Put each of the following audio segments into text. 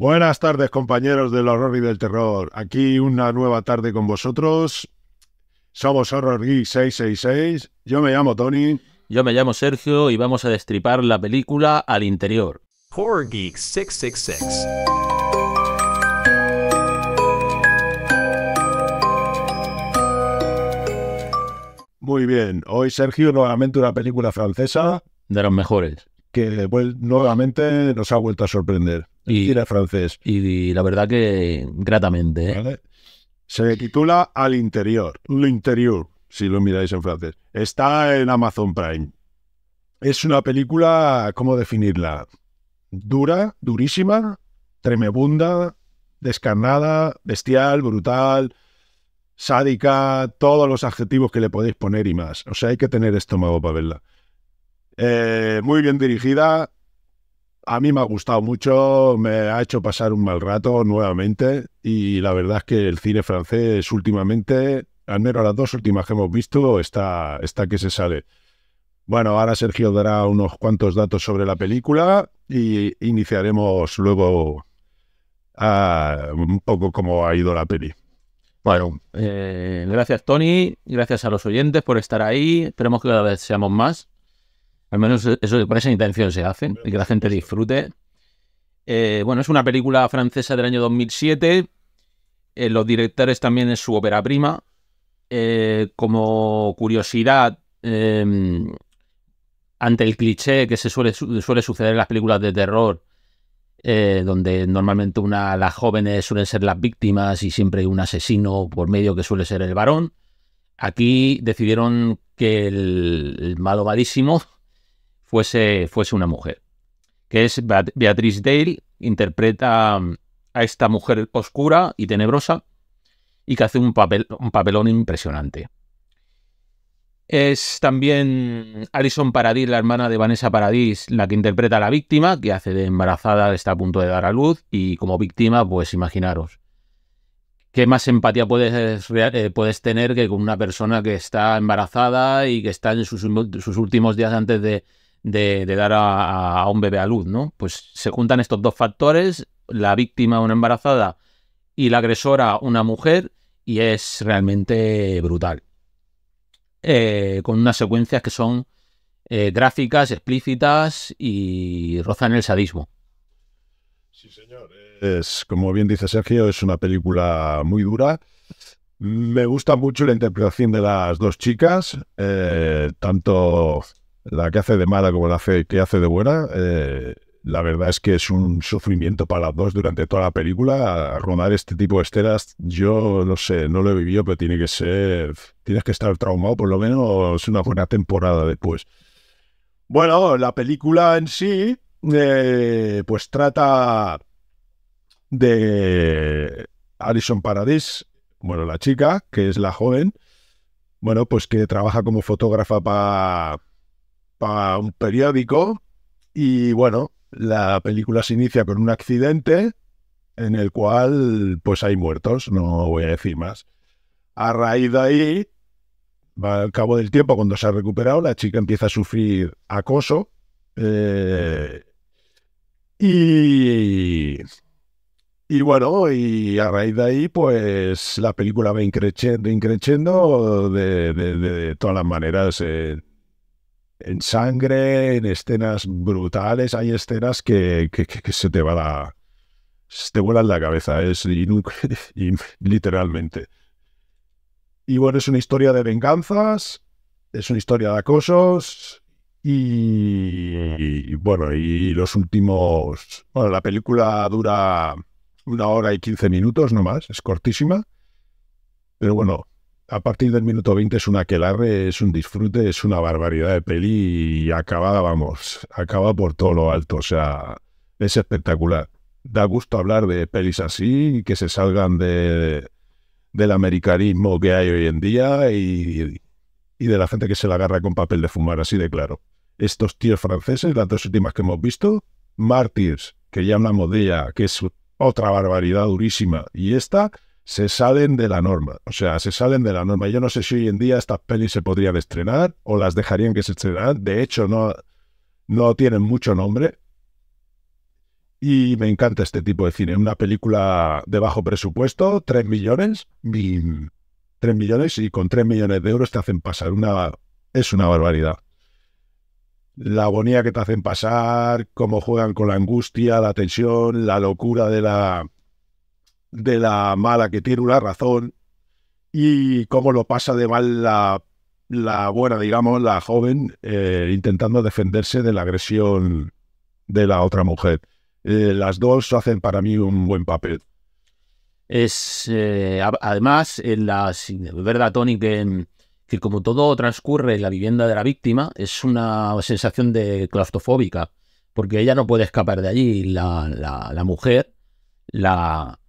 Buenas tardes, compañeros del horror y del terror. Aquí una nueva tarde con vosotros. Somos Horror Geek 666. Yo me llamo Tony. Yo me llamo Sergio y vamos a destripar la película al interior. Horror Geek 666. Muy bien, hoy Sergio nuevamente una película francesa. De los mejores. Que nuevamente nos ha vuelto a sorprender. Y, francés. Y, la verdad que gratamente. ¿eh? Se titula Al interior, lo interior, si lo miráis en francés. Está en Amazon Prime. Es una película, ¿cómo definirla? Dura, durísima, tremebunda, descarnada, bestial, brutal, sádica, todos los adjetivos que le podéis poner y más. O sea, hay que tener estómago para verla. Eh, muy bien dirigida, a mí me ha gustado mucho, me ha hecho pasar un mal rato nuevamente y la verdad es que el cine francés últimamente, al menos las dos últimas que hemos visto, está, que se sale. Bueno, ahora Sergio dará unos cuantos datos sobre la película y iniciaremos luego un poco cómo ha ido la peli. Bueno, eh, gracias Tony, gracias a los oyentes por estar ahí, esperemos que cada vez seamos más al menos e-, eso con esa intención se hacen, y que la gente disfrute. Eh, bueno, es una película francesa del año 2007. Eh, los directores también es su ópera prima. Eh, como curiosidad, em, ante el cliché que se suele, suele suceder en las películas de terror, donde normalmente una, las jóvenes suelen ser las víctimas y siempre hay un asesino por medio que suele ser el varón. Aquí decidieron que el, el malo malísimo fuese, una mujer, que es Beatriz Dale, interpreta mm, a esta mujer oscura y tenebrosa y que hace un, papel, un papelón impresionante. Es también Alison Paradis, la hermana de Vanessa Paradis, la que interpreta a la víctima, que hace de embarazada, está a punto de dar a luz y como víctima, pues imaginaros. ¿Qué más empatía puedes, eh, puedes tener que con una persona que está embarazada y que está en sus últimos días antes de, de, dar a, un bebé a luz, ¿no? Pues se juntan estos dos factores, la víctima una embarazada y la agresora una mujer, y es realmente brutal. Eh, con unas secuencias que son eh, gráficas, explícitas y rozan el sadismo. Sí, señor. Es, como bien dice Sergio, es una película muy dura. Me gusta mucho la interpretación de las dos chicas, eh, tanto la que hace de mala como la hace, que hace de buena, eh, la verdad es que es un sufrimiento para las dos durante toda la película. Rodar este tipo de esteras, yo no sé, no lo he vivido, pero tiene que ser, tienes que estar traumado por lo menos una buena temporada después. Bueno, la película en sí, eh, pues trata de Alison Paradis, bueno, la chica, que es la joven, bueno, pues que trabaja como fotógrafa para para un periódico y bueno, la película se inicia con un accidente en el cual pues hay muertos, no voy a decir más. A raíz de ahí, al cabo del tiempo, cuando se ha recuperado, la chica empieza a sufrir acoso. Eh, y, y bueno, y a raíz de ahí, pues la película va increciendo, increciendo de, todas las maneras. Eh, en sangre, en escenas brutales, hay escenas que, se te va la... Se te vuelan la cabeza, es literalmente. Y bueno, es una historia de venganzas, es una historia de acosos y, y bueno, y los últimos... Bueno, la película dura una hora y quince minutos nomás, es cortísima. Pero bueno, a partir del minuto 20 es una aquelarre, es un disfrute, es una barbaridad de peli y acaba, vamos, acaba por todo lo alto. O sea, es espectacular. Da gusto hablar de pelis así, que se salgan de, del americanismo que hay hoy en día y, y de la gente que se la agarra con papel de fumar, así de claro. Estos tíos franceses, las dos últimas que hemos visto, Mártires, que ya hablamos de ella, que es otra barbaridad durísima, y esta se salen de la norma. O sea, se salen de la norma. Yo no sé si hoy en día estas pelis se podrían estrenar o las dejarían que se estrenaran. De hecho, no, no tienen mucho nombre. Y me encanta este tipo de cine. Una película de bajo presupuesto, 3 millones. 3 millones y con 3 millones de euros te hacen pasar una... Es una barbaridad. La agonía que te hacen pasar, cómo juegan con la angustia, la tensión, la locura de la, de la mala que tiene una razón y cómo lo pasa de mal la, la buena, digamos, la joven, eh, intentando defenderse de la agresión de la otra mujer. Eh, las dos hacen para mí un buen papel. Es, eh, además, en la, verdad, Tony, que, que como todo transcurre en la vivienda de la víctima, es una sensación de claustrofóbica, porque ella no puede escapar de allí. La, la mujer la,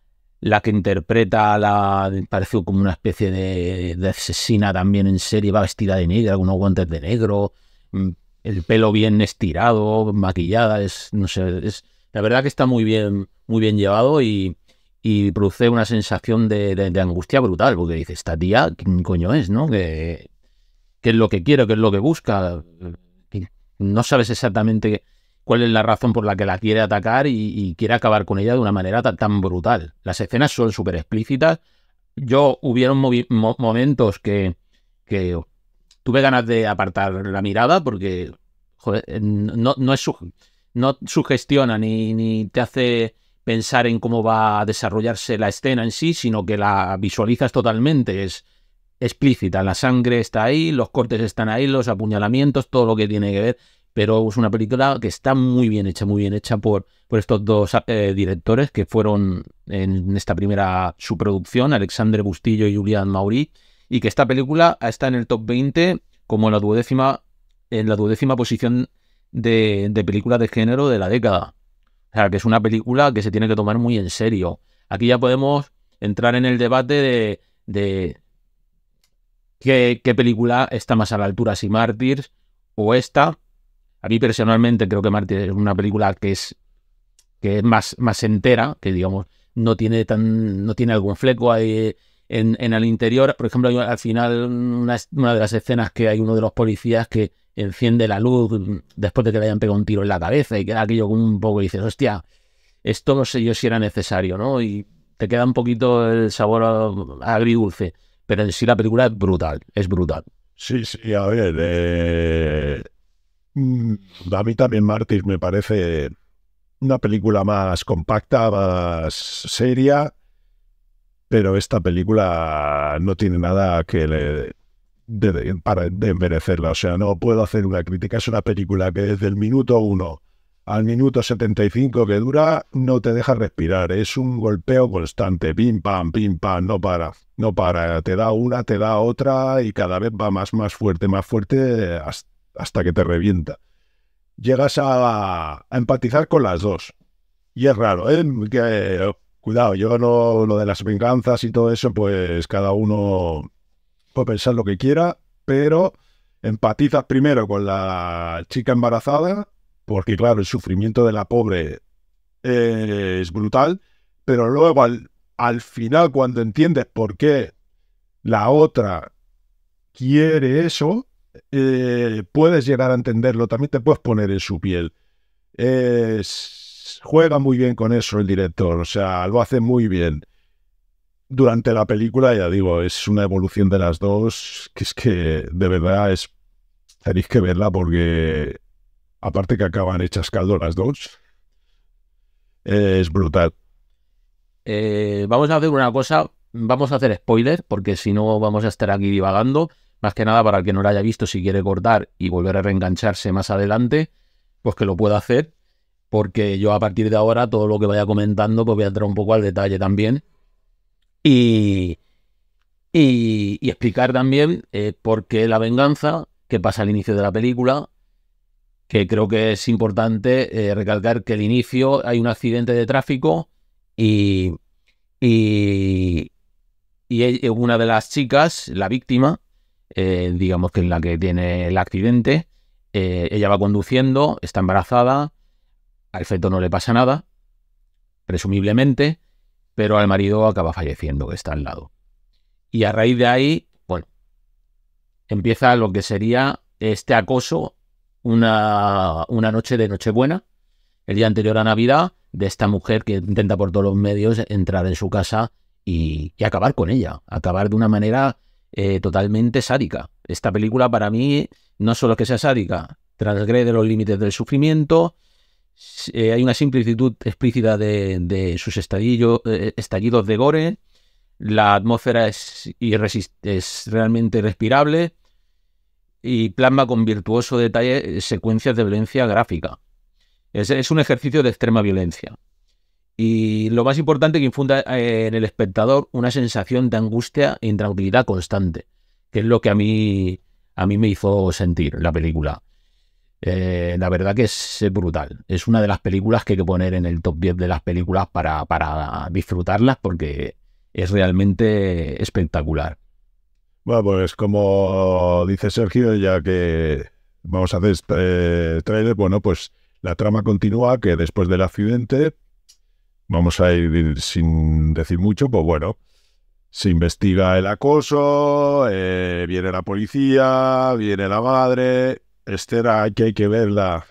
la que interpreta la. pareció como una especie de, asesina también en serie, va vestida de negro, algunos guantes de negro, mm, el pelo bien estirado, maquillada, es. no sé, es. La verdad que está muy bien, muy bien llevado y, y produce una sensación de, angustia brutal, porque dice, esta tía, ¿quién coño es, no? ¿Qué, qué es lo que quiere? ¿Qué es lo que busca? Mm, no sabes exactamente cuál es la razón por la que la quiere atacar y, quiere acabar con ella de una manera tan, brutal. Las escenas son súper explícitas. Yo hubieron momentos que, que tuve ganas de apartar la mirada porque eh, no, es no sugestiona ni, ni, te hace pensar en cómo va a desarrollarse la escena en sí, sino que la visualizas totalmente, es explícita, la sangre está ahí, los cortes están ahí, los apuñalamientos, todo lo que tiene que ver pero es una película que está muy bien hecha, muy bien hecha por, por estos dos eh, directores que fueron en esta primera su producción, Alexandre Bustillo y Julian Mauri, y que esta película está en el top 20 como la duodécima, en la duodécima posición de, de película de género de la década. O sea, que es una película que se tiene que tomar muy en serio. Aquí ya podemos entrar en el debate de, qué, película está más a la altura, si Mártir o esta, a mí personalmente creo que Marte es una película que es, que es más, más entera, que digamos, no tiene, tan, no tiene algún fleco ahí en, el interior. Por ejemplo, al final una, una de las escenas que hay uno de los policías que enciende la luz después de que le hayan pegado un tiro en la cabeza y queda aquello como un poco y dices, hostia, esto no sé yo si era necesario, ¿no? Y te queda un poquito el sabor agridulce, pero en sí la película es brutal, es brutal. Sí, sí, a ver, de... Eh, Mm, a mí también Martyr me parece una película más compacta, más seria, pero esta película no tiene nada que le para de merecerla. O sea, no puedo hacer una crítica. Es una película que desde el minuto 1 al minuto 75 que dura no te deja respirar. Es un golpeo constante. Pim, pam, pim, pam. No para. No para. Te da una, te da otra y cada vez va más, más fuerte, más fuerte hasta hasta que te revienta. Llegas a, empatizar con las dos. Y es raro, ¿eh? cuidado, yo no, lo de las venganzas y todo eso, pues cada uno puede pensar lo que quiera, pero empatizas primero con la chica embarazada, porque claro, el sufrimiento de la pobre eh, es brutal, pero luego al final cuando entiendes por qué la otra quiere eso, eh, puedes llegar a entenderlo, también te puedes poner en su piel. juega muy bien con eso el director, o sea, lo hace muy bien. Durante la película, ya digo, es una evolución de las dos, que es que de verdad es tenéis que verla porque aparte que acaban hechas caldo las dos, es brutal. Eh, vamos a hacer una cosa, vamos a hacer spoiler porque si no vamos a estar aquí divagando. Más que nada para el que no lo haya visto, si quiere cortar y volver a reengancharse más adelante, pues que lo pueda hacer, porque yo a partir de ahora todo lo que vaya comentando, pues voy a entrar un poco al detalle también. Y, explicar también eh, por qué la venganza, que pasa al inicio de la película, que creo que es importante eh, recalcar que al inicio hay un accidente de tráfico y, y, y, una de las chicas, la víctima, eh, digamos que en la que tiene el accidente. Eh, ella va conduciendo, está embarazada, al feto no le pasa nada, presumiblemente, pero al marido acaba falleciendo, que está al lado. Y a raíz de ahí, bueno, empieza lo que sería este acoso una, noche de Nochebuena, el día anterior a Navidad, de esta mujer que intenta por todos los medios entrar en su casa y acabar con ella, acabar de una manera eh, totalmente sádica. Esta película para mí no solo que sea sádica, transgrede los límites del sufrimiento, eh, hay una simplicidad explícita de, sus eh, estallidos de gore, la atmósfera es, es realmente respirable y plasma con virtuoso detalle secuencias de violencia gráfica. es un ejercicio de extrema violencia. Y lo más importante que infunda eh, en el espectador una sensación de angustia e intranquilidad constante, que es lo que a mí, a mí me hizo sentir la película. Eh, la verdad que es brutal. Es una de las películas que hay que poner en el top 10 de las películas para, disfrutarlas porque es realmente espectacular. Bueno, pues como dice Sergio, ya que vamos a hacer este, eh, trailer, bueno, pues la trama continúa que después del accidente, vamos a ir sin decir mucho, pues bueno, se investiga el acoso, eh, viene la policía, viene la madre, Estera que hay que verla,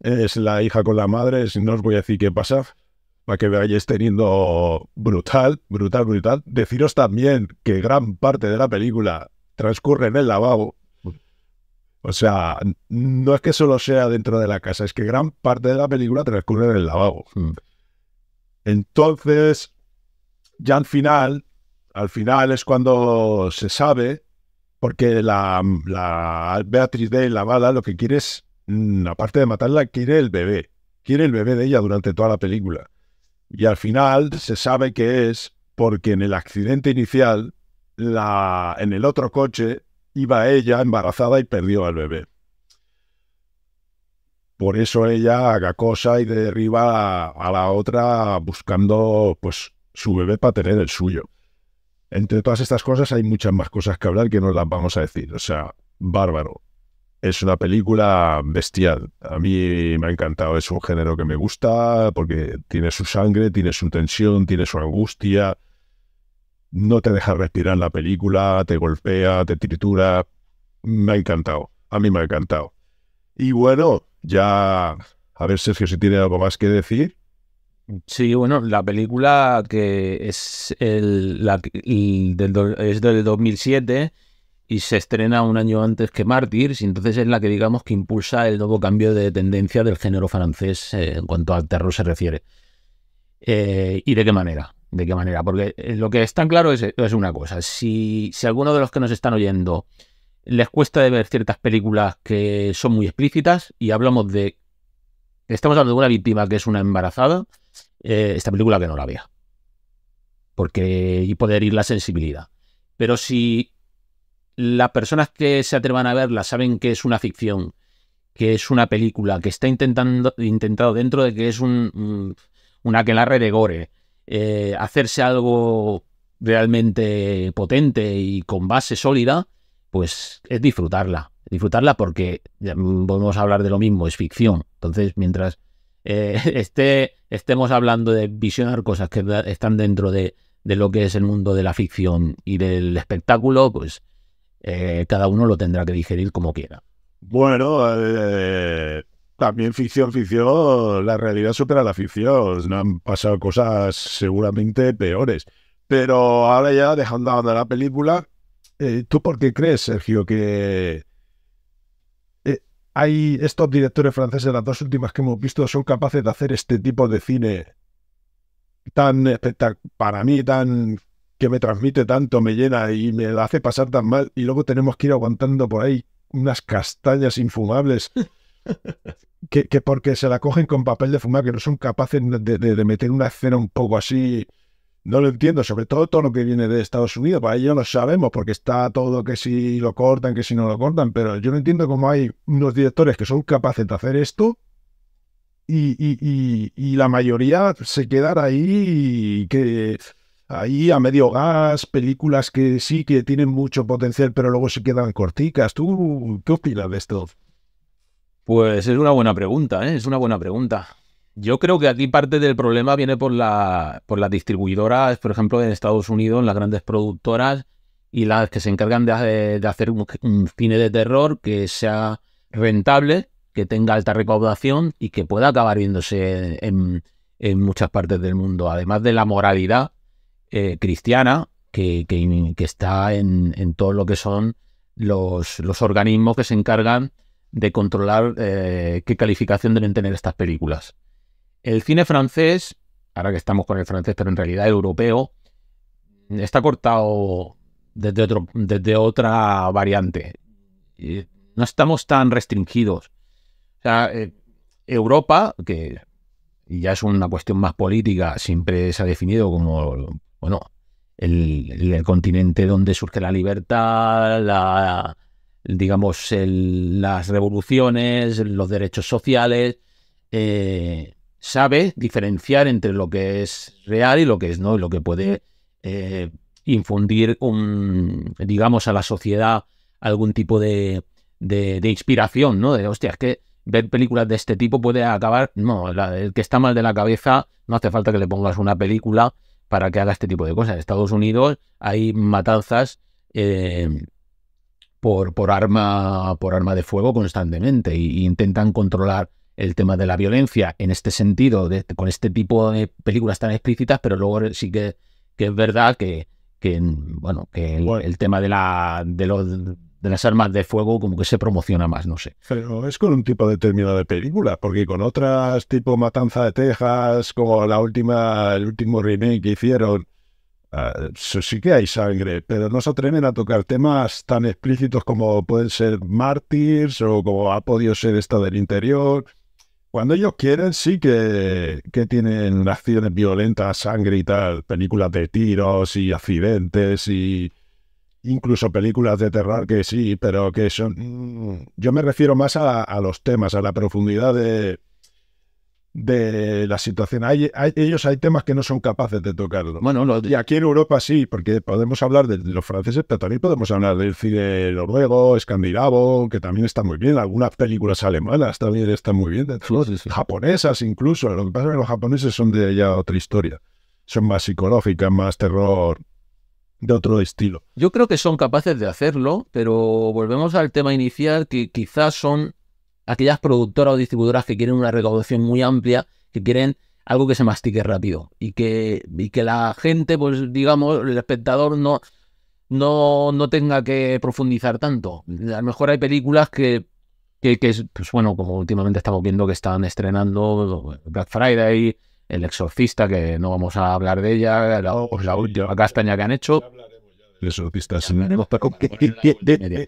es la hija con la madre, no os voy a decir qué pasa, para que veáis teniendo brutal, brutal, brutal. Deciros también que gran parte de la película transcurre en el lavabo. O sea, no es que solo sea dentro de la casa, es que gran parte de la película transcurre en el lavabo. Mm. Entonces, ya al final, al final es cuando se sabe, porque la, Beatriz de la bala lo que quiere es, mm, aparte de matarla, quiere el bebé. Quiere el bebé de ella durante toda la película. Y al final se sabe que es porque en el accidente inicial, la, en el otro coche, iba ella embarazada y perdió al bebé. Por eso ella haga cosa y derriba a, a la otra buscando pues su bebé para tener el suyo. Entre todas estas cosas hay muchas más cosas que hablar que no las vamos a decir. O sea, bárbaro. Es una película bestial. A mí me ha encantado. Es un género que me gusta porque tiene su sangre, tiene su tensión, tiene su angustia. No te deja respirar la película, te golpea, te tritura. Me ha encantado. A mí me ha encantado. Y bueno, ya, a ver, Sergio, si tiene algo más que decir. Sí, bueno, la película que es, el, del, 2007 y se estrena un año antes que Martyrs, entonces es la que digamos que impulsa el nuevo cambio de tendencia del género francés eh, en cuanto al terror se refiere. Eh, ¿Y de qué manera? ¿De qué manera? Porque eh, lo que es tan claro es, una cosa. Si, si alguno de los que nos están oyendo les cuesta ver ciertas películas que son muy explícitas y hablamos de... Estamos hablando de una víctima que es una embarazada, eh, esta película que no la vea. Porque y poder ir la sensibilidad. Pero si las personas que se atrevan a verla saben que es una ficción, que es una película, que está intentando, intentado dentro de que es una que la regore eh, hacerse algo realmente potente y con base sólida, pues es disfrutarla. Disfrutarla porque a mm, hablar de lo mismo, es ficción. Entonces, mientras eh, esté, estemos hablando de visionar cosas que están dentro de, de, lo que es el mundo de la ficción y del espectáculo, pues eh, cada uno lo tendrá que digerir como quiera. Bueno, eh, también ficción, ficción, la realidad supera la ficción. Han pasado cosas seguramente peores. Pero ahora ya, dejando de la película, eh, ¿Tú por qué crees, Sergio, que eh, hay estos directores franceses, las dos últimas que hemos visto, son capaces de hacer este tipo de cine tan para mí tan que me transmite tanto, me llena y me la hace pasar tan mal y luego tenemos que ir aguantando por ahí unas castañas infumables que, porque se la cogen con papel de fumar que no son capaces de, de meter una escena un poco así no lo entiendo, sobre todo todo lo que viene de Estados Unidos. Para pues ellos lo sabemos, porque está todo que si lo cortan, que si no lo cortan, pero yo no entiendo cómo hay unos directores que son capaces de hacer esto y, y, y, y la mayoría se quedan ahí que ahí a medio gas, películas que sí que tienen mucho potencial, pero luego se quedan corticas. ¿Tú qué opinas de esto? Pues es una buena pregunta, ¿eh? es una buena pregunta. Yo creo que aquí parte del problema viene por, la, por las distribuidoras, por ejemplo, en Estados Unidos, las grandes productoras y las que se encargan de, hacer un, cine de terror que sea rentable, que tenga alta recaudación y que pueda acabar viéndose en, muchas partes del mundo. Además de la moralidad eh, cristiana que, está en, en, todo lo que son los, los organismos que se encargan de controlar eh, qué calificación deben tener estas películas. El cine francés, ahora que estamos con el francés, pero en realidad europeo, está cortado desde, otra variante. No estamos tan restringidos. Eh, Europa, que ya es una cuestión más política, siempre se ha definido como, bueno, el, continente donde surge la libertad, la, digamos, las revoluciones, los derechos sociales. Eh, sabe diferenciar entre lo que es real y lo que es no, y lo que puede eh, infundir, un, digamos, a la sociedad algún tipo de, de, inspiración, ¿no? De, hostia, es que ver películas de este tipo puede acabar. No, el que está mal de la cabeza, no hace falta que le pongas una película para que haga este tipo de cosas. En Estados Unidos hay matanzas eh, por, por, arma, por arma de fuego constantemente e intentan controlar el tema de la violencia en este sentido, con este tipo de películas tan explícitas, pero luego sí que, que es verdad que, bueno, que el, tema de, la, de, los, de las armas de fuego como que se promociona más, no sé. Pero es con un tipo determinado de película, porque con otras tipo Matanza de Texas, como la última, el último remake que hicieron, ah, sí que hay sangre, pero no se atreven a tocar temas tan explícitos como pueden ser mártires o como ha podido ser esta del interior. Cuando ellos quieren, sí que, tienen acciones violentas, sangre y tal, películas de tiros y accidentes y incluso películas de terror que sí, pero que son... Mm, yo me refiero más a los temas, a la profundidad de, de la situación. Hay, ellos hay temas que no son capaces de tocarlo. Bueno, y aquí en Europa sí, porque podemos hablar de, los franceses, pero también podemos hablar del cine noruego, escandinavo, que también está muy bien. Algunas películas alemanas también están muy bien. Japonesas incluso. Lo que pasa es que los japoneses son de ya otra historia. Son más psicológicas, más terror, de otro estilo. Yo creo que son capaces de hacerlo, pero volvemos al tema inicial, que quizás son aquellas productoras o distribuidoras que quieren una recaudación muy amplia, que quieren algo que se mastique rápido y que, y que la gente, pues digamos, el espectador no, no, no tenga que profundizar tanto. A lo mejor hay películas que, que, que pues bueno, como últimamente estamos viendo que están estrenando eh, Black Friday, El Exorcista, que no vamos a hablar de ella, la, última castaña que han hecho. El Exorcista, entiende.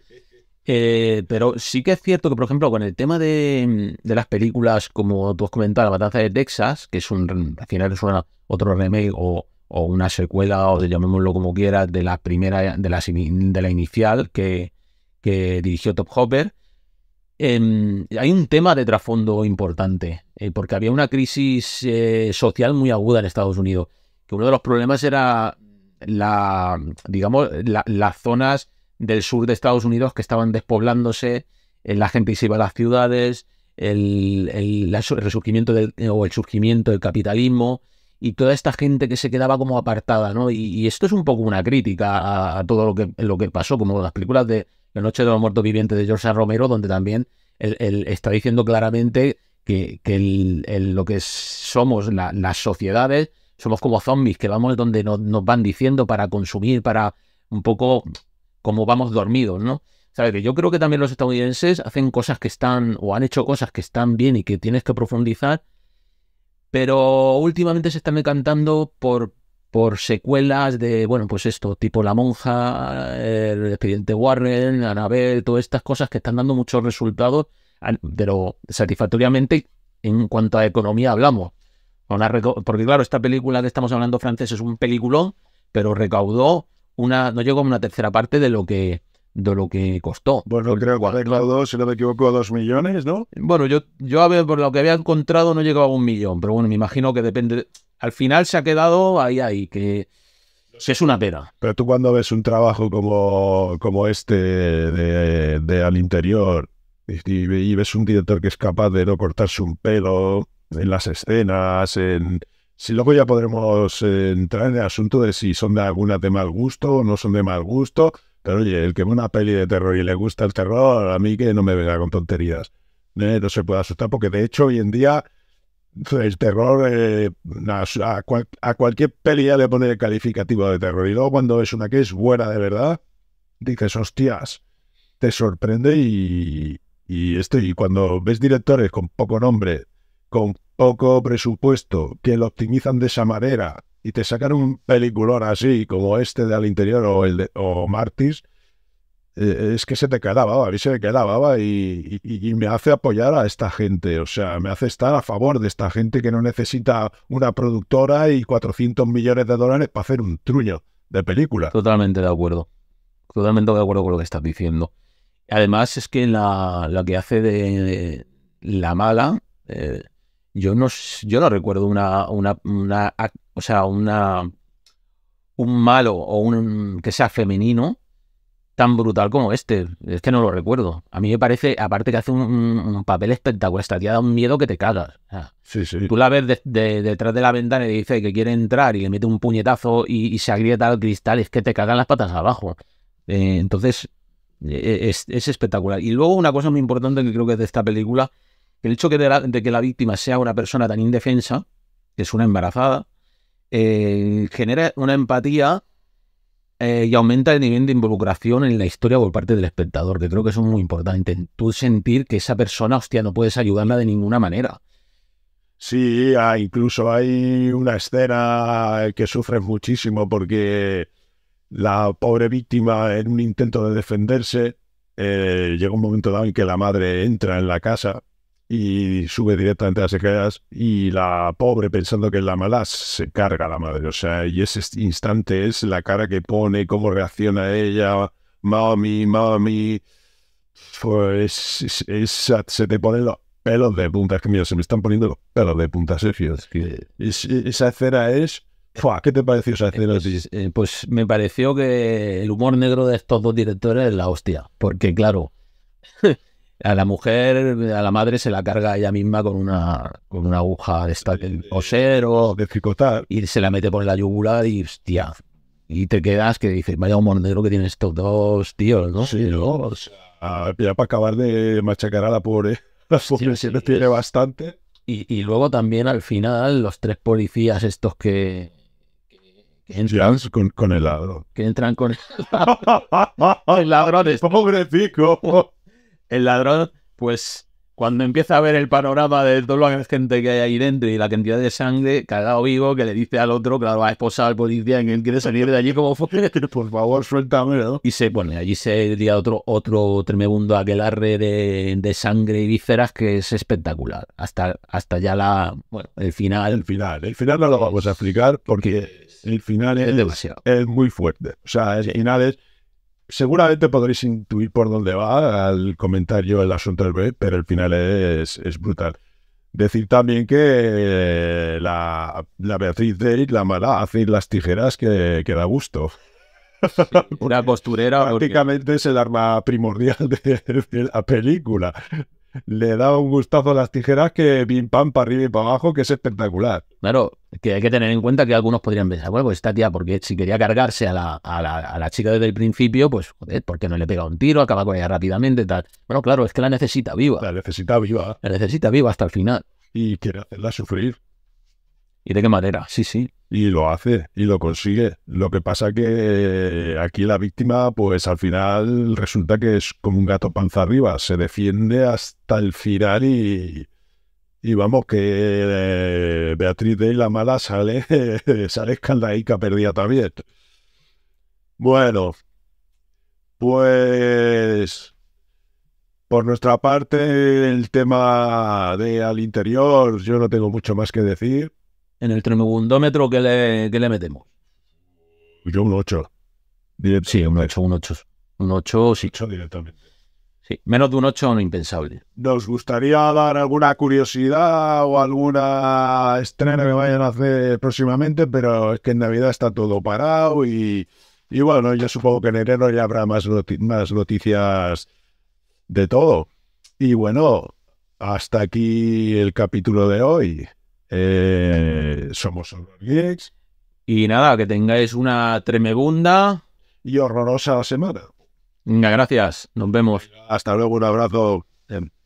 Eh, pero sí que es cierto que, por ejemplo, con el tema de, las películas, como tú has comentado, La Matanza de Texas, que es un, al final es otro remake o, una secuela, o llamémoslo como quieras, de la primera, de la, de la inicial que, que dirigió Top Hopper, em, hay un tema de trasfondo importante, eh, porque había una crisis eh, social muy aguda en Estados Unidos, que uno de los problemas era la, digamos, las zonas del sur de Estados Unidos que estaban despoblándose, eh, la gente se iba a las ciudades, el, el, resurgimiento del, o el surgimiento del capitalismo y toda esta gente que se quedaba como apartada, ¿no? Y, esto es un poco una crítica a, todo lo que, lo que pasó, como las películas de La Noche de los Muertos Vivientes de George Romero, donde también él, está diciendo claramente que, lo que somos las sociedades, somos como zombies que vamos donde nos van diciendo para consumir, para un poco como vamos dormidos, ¿no? ¿Sabes? Que yo creo que también los estadounidenses hacen cosas que están, o han hecho cosas que están bien y que tienes que profundizar, pero últimamente se están decantando por, por secuelas de, bueno, pues esto, tipo La Monja, el expediente Warren, Anabel, todas estas cosas que están dando muchos resultados, pero satisfactoriamente en cuanto a economía hablamos. porque claro, esta película que estamos hablando francés es un peliculón, pero recaudó una, no llegó a una tercera parte de lo que de lo que costó. Bueno, creo que recaudó, si no me equivoco, a dos millones, ¿no? Bueno, yo, yo a por lo que había encontrado no llegaba a un millón, pero bueno, me imagino que depende. Al final se ha quedado ahí, ahí, que, es una pena. Pero tú cuando ves un trabajo como, como este de, al interior y, y ves un director que es capaz de no cortarse un pelo en las escenas, en si luego ya podremos eh, entrar en el asunto de si son de alguna de mal gusto o no son de mal gusto, pero oye, el que ve una peli de terror y le gusta el terror, a mí que no me venga con tonterías. ¿eh? no se puede asustar porque de hecho hoy en día el terror eh, a, cualquier peli ya le pone el calificativo de terror y luego cuando es una que es buena de verdad, dices, hostias, te sorprende y, y, esto, y cuando ves directores con poco nombre, con poco presupuesto, que lo optimizan de esa manera y te sacan un peliculón así como este de Al Interior o, el de, o Martis, eh, es que se te quedaba, a mí se me quedaba y, y, me hace apoyar a esta gente, o sea, me hace estar a favor de esta gente que no necesita una productora y 400 millones de dólares para hacer un truño de película. Totalmente de acuerdo, totalmente de acuerdo con lo que estás diciendo. Además es que la, que hace de, la mala... Eh, yo no, yo no recuerdo una, una, o sea, una, un malo o un que sea femenino tan brutal como este. Es que no lo recuerdo. A mí me parece, aparte que hace un, papel espectacular, esta tía da un miedo que te cagas. Tú la ves detrás de la ventana y dice que quiere entrar y le mete un puñetazo y, se agrieta el cristal, es que te cagan las patas abajo. Eh, entonces, e, e, es, es, espectacular. Y luego una cosa muy importante que creo que es de esta película el hecho de, que la víctima sea una persona tan indefensa, que es una embarazada, eh, genera una empatía eh, y aumenta el nivel de involucración en la historia por parte del espectador, que creo que es muy importante. Tú sentir que esa persona, hostia, no puedes ayudarla de ninguna manera. Sí, ah, incluso hay una escena que sufres muchísimo porque la pobre víctima, en un intento de defenderse, eh, llega un momento dado en que la madre entra en la casa y sube directamente a las escaleras y la pobre pensando que es la mala se carga la madre. O sea, y ese instante es la cara que pone, cómo reacciona ella, mami, mami. Pues se te ponen los pelos de punta. que mira, se me están poniendo los pelos de punta, Sergio. esa escena es... ¿Qué te pareció esa escena? Pues, eh, pues me pareció que el humor negro de estos dos directores es la hostia. Porque claro a la mujer, a la madre se la carga ella misma con una, con una aguja de esta, de coser de fricotar. Y se la mete por la yugular y hostia. Y te quedas que dices, vaya un monedero que tiene estos dos tíos, ¿no? Sí, ¿no? Oh". ya para acabar de machacar a la pobre. La pobre sí, tiene bastante. Y, y luego también al final, los tres policías estos que, Entran, con, con, el ladrón. Que entran con el ladrón. Pobrecito. el ladrón, pues cuando empieza a ver el panorama de toda la gente que hay ahí dentro y la cantidad de sangre, cagado vivo, que le dice al otro, claro, va a esposar al policía, que él quiere salir de allí como por favor, suéltame, ¿no? Y se pone, allí se diría otro, otro tremebundo aquelarre de, de sangre y vísceras que es espectacular. Hasta, hasta ya la, bueno, el final. El final, el final no lo vamos a explicar porque el final es, es demasiado. es muy fuerte. O sea, el final es seguramente podréis intuir por dónde va al comentario el asunto del B, pero el final es, brutal. Decir también que eh, la, Beatriz de la mala, hace las tijeras que, da gusto. Una costurera. Prácticamente es el arma primordial de la película le da un gustazo a las tijeras que pim pam para arriba y para abajo, que es espectacular. Claro, que hay que tener en cuenta que algunos podrían pensar, bueno, pues esta tía, porque si quería cargarse a la, chica desde el principio, pues, joder, ¿por qué no le pega un tiro, acaba con ella rápidamente tal? Bueno, claro, es que la necesita viva. La necesita viva. La necesita viva hasta el final. Y quiere hacerla sufrir. ¿Y de qué manera? Sí, sí. Y lo hace, y lo consigue. Lo que pasa que eh, aquí la víctima, pues al final resulta que es como un gato panza arriba. Se defiende hasta el final y, y vamos, que eh, Beatriz de la mala sale, sale escandalica perdida también. Bueno, pues por nuestra parte, el tema de al interior, yo no tengo mucho más que decir en el tremegundómetro que le, que le metemos. Yo un 8. Sí, un 8, un 8. Un 8, sí. 8 directamente. Sí, menos de un 8 no impensable. ¿Nos gustaría dar alguna curiosidad o alguna estrena que vayan a hacer próximamente? Pero es que en Navidad está todo parado y, bueno, yo supongo que en enero ya habrá más, más noticias de todo. Y bueno, hasta aquí el capítulo de hoy. Eh, somos geeks. Y nada, que tengáis una tremebunda y horrorosa semana. gracias. Nos vemos. Hasta luego, un abrazo. Em,